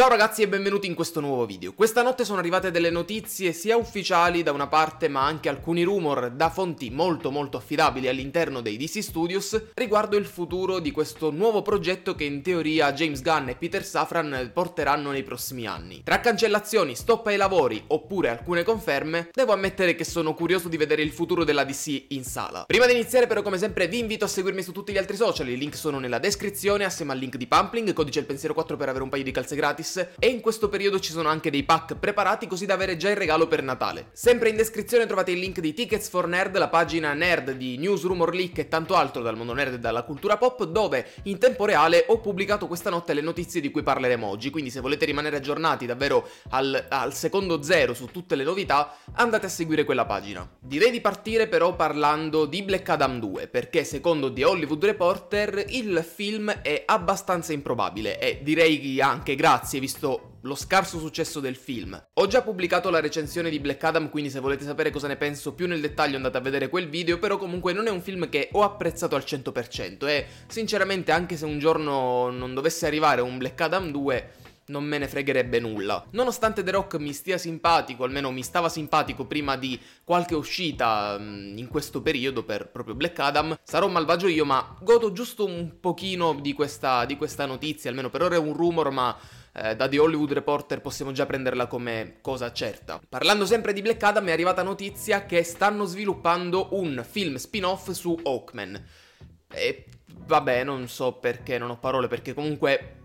Ciao ragazzi e benvenuti in questo nuovo video. Questa notte sono arrivate delle notizie sia ufficiali da una parte ma anche alcuni rumor da fonti molto molto affidabili all'interno dei DC Studios riguardo il futuro di questo nuovo progetto che in teoria James Gunn e Peter Safran porteranno nei prossimi anni. Tra cancellazioni, stop ai lavori oppure alcune conferme, devo ammettere che sono curioso di vedere il futuro della DC in sala. Prima di iniziare però come sempre vi invito a seguirmi su tutti gli altri social, i link sono nella descrizione assieme al link di Pumpling, codice il pensiero 4 per avere un paio di calze gratis gratis e in questo periodo ci sono anche dei pack preparati così da avere già il regalo per Natale. Sempre in descrizione trovate il link di Tickets for Nerd, la pagina nerd di news, leak e tanto altro dal mondo nerd e dalla cultura pop dove in tempo reale ho pubblicato questa notte le notizie di cui parleremo oggi, quindi se volete rimanere aggiornati davvero al, al secondo zero su tutte le novità andate a seguire quella pagina. Direi di partire però parlando di Black Adam 2 perché secondo The Hollywood Reporter il film è abbastanza improbabile e direi anche grazie è visto lo scarso successo del film. Ho già pubblicato la recensione di Black Adam, quindi se volete sapere cosa ne penso più nel dettaglio andate a vedere quel video, però comunque non è un film che ho apprezzato al 100% e eh. sinceramente anche se un giorno non dovesse arrivare un Black Adam 2 non me ne fregherebbe nulla. Nonostante The Rock mi stia simpatico, almeno mi stava simpatico prima di qualche uscita mm, in questo periodo per proprio Black Adam, sarò malvagio io, ma godo giusto un pochino di questa, di questa notizia, almeno per ora è un rumor, ma eh, da The Hollywood Reporter possiamo già prenderla come cosa certa. Parlando sempre di Black Adam è arrivata notizia che stanno sviluppando un film spin-off su Hawkman. E vabbè, non so perché non ho parole, perché comunque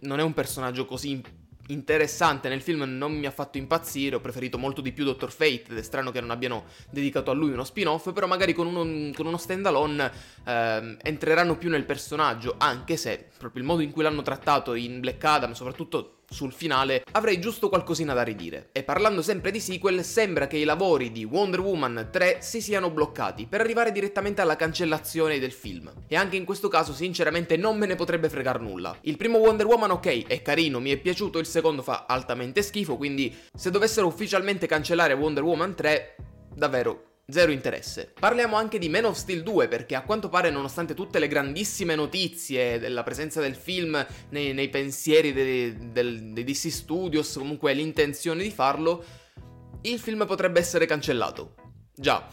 non è un personaggio così importante interessante nel film non mi ha fatto impazzire, ho preferito molto di più Dr. Fate ed è strano che non abbiano dedicato a lui uno spin-off, però magari con uno, con uno stand-alone eh, entreranno più nel personaggio, anche se proprio il modo in cui l'hanno trattato in Black Adam, soprattutto sul finale avrei giusto qualcosina da ridire. E parlando sempre di sequel, sembra che i lavori di Wonder Woman 3 si siano bloccati per arrivare direttamente alla cancellazione del film. E anche in questo caso sinceramente non me ne potrebbe fregar nulla. Il primo Wonder Woman ok, è carino, mi è piaciuto, il secondo fa altamente schifo, quindi se dovessero ufficialmente cancellare Wonder Woman 3, davvero Zero interesse. Parliamo anche di Man of Steel 2 perché a quanto pare nonostante tutte le grandissime notizie della presenza del film nei, nei pensieri dei, DC Studios, comunque l'intenzione di farlo, il film potrebbe essere cancellato. Già,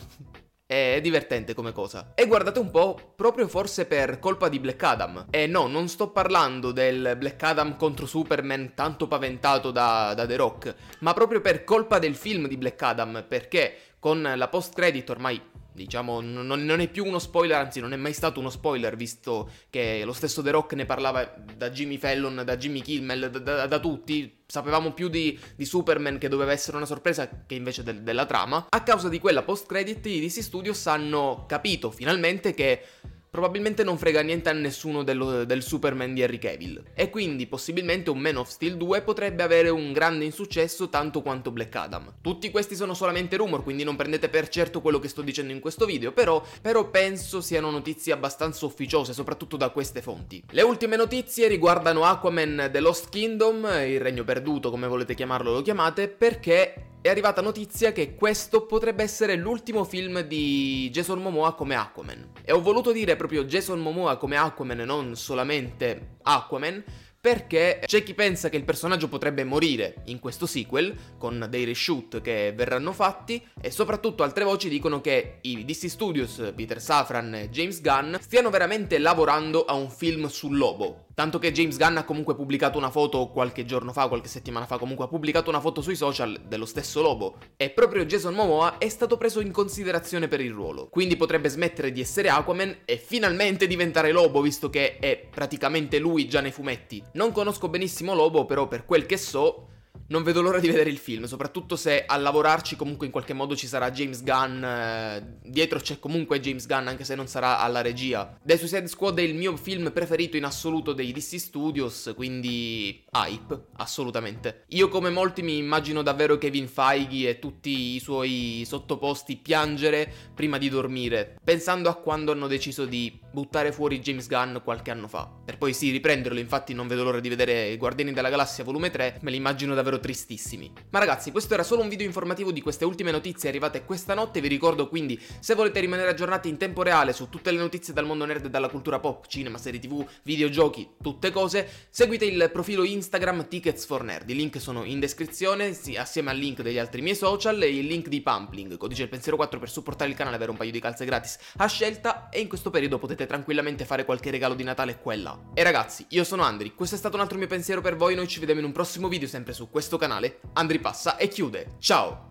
è divertente come cosa. E guardate un po', proprio forse per colpa di Black Adam. E no, non sto parlando del Black Adam contro Superman tanto paventato da, da The Rock, ma proprio per colpa del film di Black Adam, perché con la post credit ormai diciamo, non, è più uno spoiler, anzi non è mai stato uno spoiler, visto che lo stesso The Rock ne parlava da Jimmy Fallon, da Jimmy Kimmel, da, da, da tutti, sapevamo più di, di, Superman che doveva essere una sorpresa che invece de, della trama, a causa di quella post-credit i DC Studios hanno capito finalmente che probabilmente non frega niente a nessuno dello, del Superman di Harry Cavill. E quindi possibilmente un Man of Steel 2 potrebbe avere un grande insuccesso tanto quanto Black Adam. Tutti questi sono solamente rumor, quindi non prendete per certo quello che sto dicendo in questo video, però, però penso siano notizie abbastanza ufficiose, soprattutto da queste fonti. Le ultime notizie riguardano Aquaman The Lost Kingdom, il regno perduto come volete chiamarlo lo chiamate, perché è arrivata notizia che questo potrebbe essere l'ultimo film di Jason Momoa come Aquaman. E ho voluto dire proprio Jason Momoa come Aquaman e non solamente Aquaman perché c'è chi pensa che il personaggio potrebbe morire in questo sequel, con dei reshoot che verranno fatti, e soprattutto altre voci dicono che i DC Studios, Peter Safran e James Gunn stiano veramente lavorando a un film sul lobo, Tanto che James Gunn ha comunque pubblicato una foto qualche giorno fa, qualche settimana fa, comunque ha pubblicato una foto sui social dello stesso Lobo. E proprio Jason Momoa è stato preso in considerazione per il ruolo. Quindi potrebbe smettere di essere Aquaman e finalmente diventare Lobo, visto che è praticamente lui già nei fumetti. Non conosco benissimo Lobo, però per quel che so, non vedo l'ora di vedere il film, soprattutto se a lavorarci comunque in qualche modo ci sarà James Gunn, eh, dietro c'è comunque James Gunn anche se non sarà alla regia. The Suicide Squad è il mio film preferito in assoluto dei DC Studios, quindi hype, assolutamente. Io come molti mi immagino davvero Kevin Feige e tutti i suoi sottoposti piangere prima di dormire, pensando a quando hanno deciso di buttare fuori James Gunn qualche anno fa. Per poi sì riprenderlo, infatti non vedo l'ora di vedere Guardiani della Galassia volume 3, me li immagino davvero tristissimi. Ma ragazzi, questo era solo un video informativo di queste ultime notizie arrivate questa notte, vi ricordo quindi se volete rimanere aggiornati in tempo reale su tutte le notizie dal mondo nerd e dalla cultura pop, cinema, serie tv, videogiochi, tutte cose, seguite il profilo Instagram Tickets for Nerd, i link sono in descrizione, sì, assieme al link degli altri miei social e il link di Pumpling, codice il pensiero 4 per supportare il canale e avere un paio di calze gratis a scelta e in questo periodo potete potete tranquillamente fare qualche regalo di Natale qua e là. E ragazzi, io sono Andri, questo è stato un altro mio pensiero per voi, noi ci vediamo in un prossimo video sempre su questo canale. Andri passa e chiude. Ciao!